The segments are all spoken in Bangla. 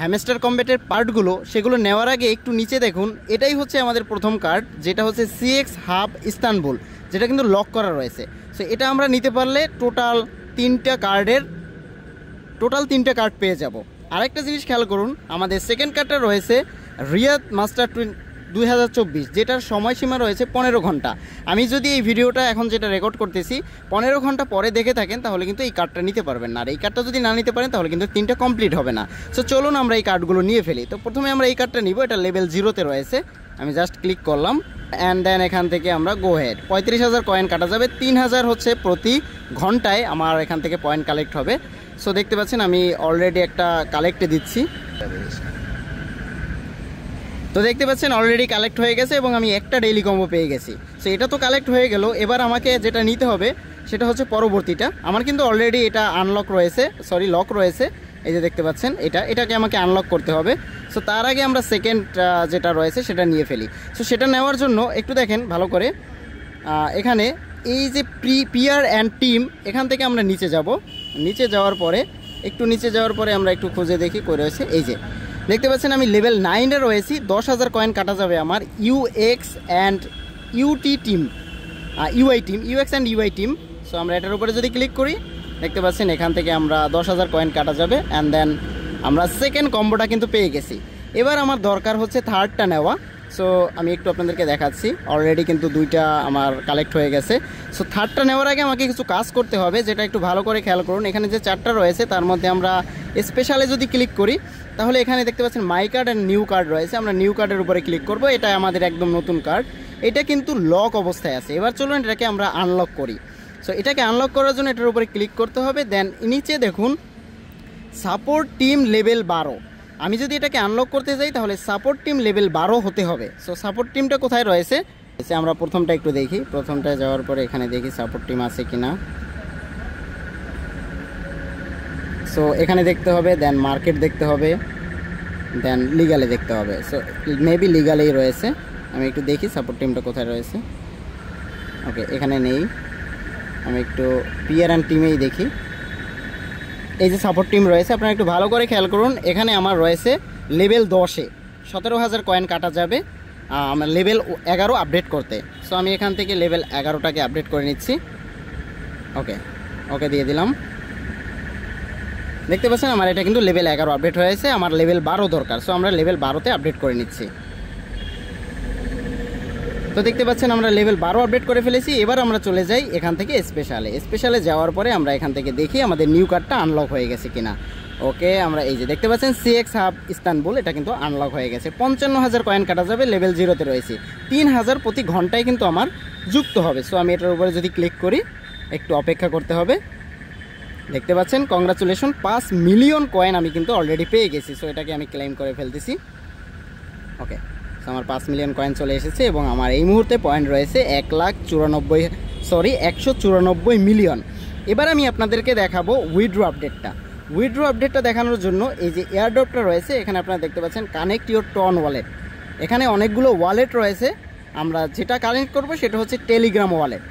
হ্যামেস্টার কম্ব্যাটের পার্টগুলো সেগুলো নেওয়ার আগে একটু নিচে দেখুন এটাই হচ্ছে আমাদের প্রথম কার্ড যেটা হচ্ছে সিএক্স হাব ইস্তানবুল যেটা কিন্তু লক করা রয়েছে সো এটা আমরা নিতে পারলে টোটাল তিনটা কার্ডের টোটাল তিনটা কার্ড পেয়ে যাব আরেকটা জিনিস খেয়াল করুন আমাদের সেকেন্ড কার্ডটা রয়েছে রিয়াদ মাস্টার টুয়েন দুই যেটার সময়সীমা রয়েছে পনেরো ঘন্টা আমি যদি এই ভিডিওটা এখন যেটা রেকর্ড করতেছি পনেরো ঘন্টা পরে দেখে থাকেন তাহলে কিন্তু এই কার্ডটা নিতে পারবেন না আর এই কার্ডটা যদি না নিতে পারেন তাহলে কিন্তু তিনটা কমপ্লিট হবে না সো চলুন আমরা এই কার্ডগুলো নিয়ে ফেলি তো প্রথমে আমরা এই কার্ডটা নিব এটা লেভেল জিরোতে রয়েছে আমি জাস্ট ক্লিক করলাম অ্যান্ড দেন এখান থেকে আমরা গো হেড পঁয়ত্রিশ হাজার কয়েন কাটা যাবে তিন হাজার হচ্ছে প্রতি ঘন্টায় আমার এখান থেকে পয়েন্ট কালেক্ট হবে সো দেখতে পাচ্ছেন আমি অলরেডি একটা কালেক্টে দিচ্ছি তো দেখতে পাচ্ছেন অলরেডি কালেক্ট হয়ে গেছে এবং আমি একটা ডেইলি কম্বো পেয়ে গেছি সো এটা তো কালেক্ট হয়ে গেল এবার আমাকে যেটা নিতে হবে সেটা হচ্ছে পরবর্তীটা আমার কিন্তু অলরেডি এটা আনলক রয়েছে সরি লক রয়েছে এই যে দেখতে পাচ্ছেন এটা এটাকে আমাকে আনলক করতে হবে সো তার আগে আমরা সেকেন্ড যেটা রয়েছে সেটা নিয়ে ফেলি সো সেটা নেওয়ার জন্য একটু দেখেন ভালো করে এখানে এই যে প্রি পিয়ার অ্যান্ড টিম এখান থেকে আমরা নিচে যাব নিচে যাওয়ার পরে একটু নিচে যাওয়ার পরে আমরা একটু খুঁজে দেখি করে রয়েছে এই যে দেখতে পাচ্ছেন আমি লেভেল নাইনে রয়েছি দশ হাজার কয়েন কাটা যাবে আমার U X and UT team UI team U X and UI team so আমরা এটার উপরে যদি ক্লিক করি দেখতে পাচ্ছেন এখান থেকে আমরা দশ হাজার কয়েন কাটা যাবে অ্যান্ড দেন আমরা সেকেন্ড কম্বোটা কিন্তু পেয়ে গেছি এবার আমার দরকার হচ্ছে থার্ডটা নেওয়া সো আমি একটু আপনাদেরকে দেখাচ্ছি অলরেডি কিন্তু দুইটা আমার কালেক্ট হয়ে গেছে সো থার্ডটা নেওয়ার আগে আমাকে কিছু কাজ করতে হবে যেটা একটু ভালো করে খেয়াল করুন এখানে যে চারটা রয়েছে তার মধ্যে আমরা স্পেশালে যদি ক্লিক করি তাহলে এখানে দেখতে পাচ্ছেন my card and new card রয়েছে আমরা নিউ কার্ডের উপরে ক্লিক করব এটা আমাদের একদম নতুন কার্ড এটা কিন্তু লক অবস্থায় আছে এবার চলুন এটাকে আমরা আনলক করি সো এটাকে আনলক করার জন্য এটার উপরে ক্লিক করতে হবে দেন নিচে দেখুন সাপোর্ট টিম লেভেল বারো আমি যদি এটাকে আনলক করতে যাই তাহলে সাপোর্ট টিম লেভেল বারো হতে হবে সো সাপোর্ট টিমটা কোথায় রয়েছে সে আমরা প্রথমটা একটু দেখি প্রথমটা যাওয়ার পরে এখানে দেখি সাপোর্ট টিম আছে কি না সো এখানে দেখতে হবে দেন মার্কেট দেখতে হবে দেন লিগালে দেখতে হবে সো মেবি লিগালেই রয়েছে আমি একটু দেখি সাপোর্ট টিমটা কোথায় রয়েছে ওকে এখানে নেই আমি একটু পিয়ার অ্যান্ড টিমেই দেখি এই যে সাপোর্ট টিম রয়েছে আপনারা একটু ভালো করে খেয়াল করুন এখানে আমার রয়েছে লেভেল দশে সতেরো হাজার কয়েন কাটা যাবে আমার লেভেল এগারো আপডেট করতে সো আমি এখান থেকে লেভেল এগারোটাকে আপডেট করে নিচ্ছি ওকে ওকে দিয়ে দিলাম দেখতে পাচ্ছেন আমার এটা কিন্তু লেভেল এগারো আপডেট হয়েছে আমার লেভেল বারো দরকার সো আমরা লেভেল বারোতে আপডেট করে নিচ্ছি তো দেখতে পাচ্ছেন আমরা লেভেল বারো আপডেট করে ফেলেছি এবার আমরা চলে যাই এখান থেকে স্পেশালে স্পেশালে যাওয়ার পরে আমরা এখান থেকে দেখি আমাদের নিউ কার্ডটা আনলক হয়ে গেছে কিনা ওকে আমরা এই যে দেখতে পাচ্ছেন সিএক্স হাব ইস্তানবুল এটা কিন্তু আনলক হয়ে গেছে পঞ্চান্ন হাজার কয়েন কাটা যাবে লেভেল জিরোতে রয়েছে তিন হাজার প্রতি ঘন্টায় কিন্তু আমার যুক্ত হবে সো আমি এটার উপরে যদি ক্লিক করি একটু অপেক্ষা করতে হবে দেখতে পাচ্ছেন কংগ্রাচুলেশন পাঁচ মিলিয়ন কয়েন আমি কিন্তু অলরেডি পেয়ে গেছি সো এটাকে আমি ক্লেম করে ফেলতেছি ওকে আমার পাঁচ মিলিয়ন কয়েন চলে এসেছে এবং আমার এই মুহূর্তে পয়েন্ট রয়েছে এক লাখ চুরানব্বই সরি একশো চুরানব্বই মিলিয়ন এবার আমি আপনাদেরকে দেখাবো উইড্রো আপডেটটা উইড্রো আপডেটটা দেখানোর জন্য এই যে এয়ারড্রপটা রয়েছে এখানে আপনারা দেখতে পাচ্ছেন কানেক্ট ইউর টন ওয়ালেট এখানে অনেকগুলো ওয়ালেট রয়েছে আমরা যেটা কানেক্ট করব সেটা হচ্ছে টেলিগ্রাম ওয়ালেট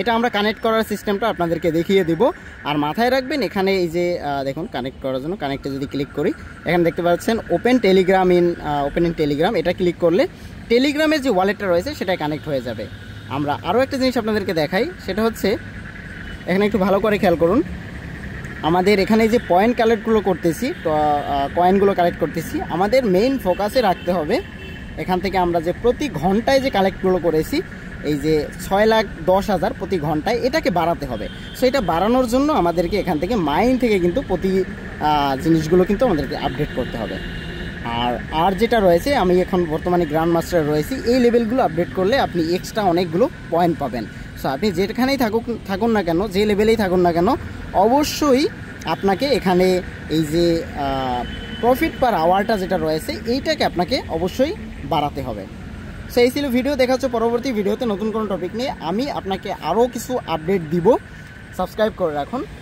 এটা আমরা কানেক্ট করার সিস্টেমটা আপনাদেরকে দেখিয়ে দিব আর মাথায় রাখবেন এখানে এই যে দেখুন কানেক্ট করার জন্য কানেক্টে যদি ক্লিক করি এখানে দেখতে পাচ্ছেন open Telegram in open in Telegram এটা ক্লিক করলে টেলিগ্রামের যে ওয়ালেটটা রয়েছে সেটা কানেক্ট হয়ে যাবে আমরা আরও একটা জিনিস আপনাদেরকে দেখাই সেটা হচ্ছে এখানে একটু ভালো করে খেয়াল করুন আমাদের এখানে যে পয়েন্ট কালেক্টগুলো করতেছি কয়েনগুলো কালেক্ট করতেছি আমাদের মেইন ফোকাসে রাখতে হবে এখান থেকে আমরা যে প্রতি ঘন্টায় যে কালেক্টগুলো করেছি এই যে ছয় লাখ দশ হাজার প্রতি ঘন্টায় এটাকে বাড়াতে হবে সো এটা বাড়ানোর জন্য আমাদেরকে এখান থেকে মাইন থেকে কিন্তু প্রতি জিনিসগুলো কিন্তু আমাদেরকে আপডেট করতে হবে আর আর যেটা রয়েছে আমি এখন বর্তমানে গ্র্যান্ড মাস্টারে রয়েছি এই লেভেলগুলো আপডেট করলে আপনি এক্সট্রা অনেকগুলো পয়েন্ট পাবেন সো আপনি যেখানেই থাকুক থাকুন না কেন যে লেভেলেই থাকুন না কেন অবশ্যই আপনাকে এখানে এই যে প্রফিট পার আওয়ারটা যেটা রয়েছে এইটাকে আপনাকে অবশ্যই বাড়াতে হবে সো এই ছিল ভিডিও দেখা হচ্ছে পরবর্তী ভিডিওতে নতুন কোনো টপিক নিয়ে আমি আপনাকে আরও কিছু আপডেট দিব সাবস্ক্রাইব করে রাখুন